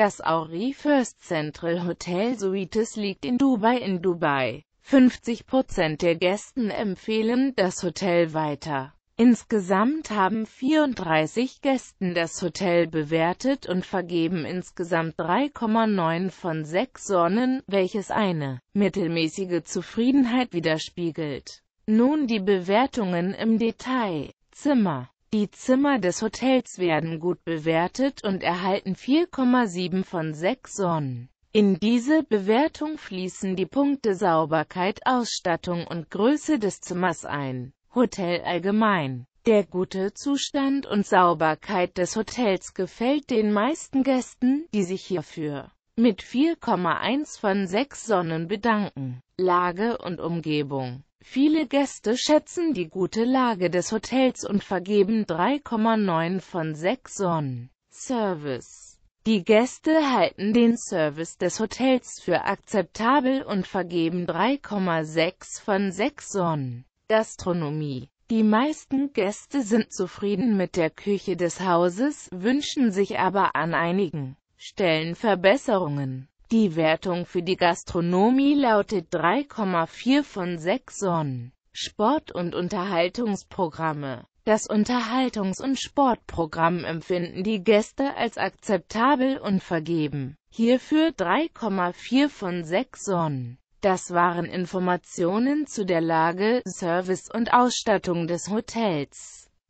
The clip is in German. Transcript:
Das Auri First Central Hotel Suites liegt in Dubai in Dubai. 50% der Gästen empfehlen das Hotel weiter. Insgesamt haben 34 Gästen das Hotel bewertet und vergeben insgesamt 3,9 von 6 Sonnen, welches eine mittelmäßige Zufriedenheit widerspiegelt. Nun die Bewertungen im Detail. Zimmer die Zimmer des Hotels werden gut bewertet und erhalten 4,7 von 6 Sonnen. In diese Bewertung fließen die Punkte Sauberkeit, Ausstattung und Größe des Zimmers ein. Hotel allgemein. Der gute Zustand und Sauberkeit des Hotels gefällt den meisten Gästen, die sich hierfür mit 4,1 von 6 Sonnen bedanken. Lage und Umgebung Viele Gäste schätzen die gute Lage des Hotels und vergeben 3,9 von 6 Sonnen. Service Die Gäste halten den Service des Hotels für akzeptabel und vergeben 3,6 von 6 Sonnen. Gastronomie die meisten Gäste sind zufrieden mit der Küche des Hauses, wünschen sich aber an einigen Stellen Verbesserungen. Die Wertung für die Gastronomie lautet 3,4 von 6 Sonnen. Sport- und Unterhaltungsprogramme Das Unterhaltungs- und Sportprogramm empfinden die Gäste als akzeptabel und vergeben. Hierfür 3,4 von 6 Sonnen. Das waren Informationen zu der Lage, Service und Ausstattung des Hotels.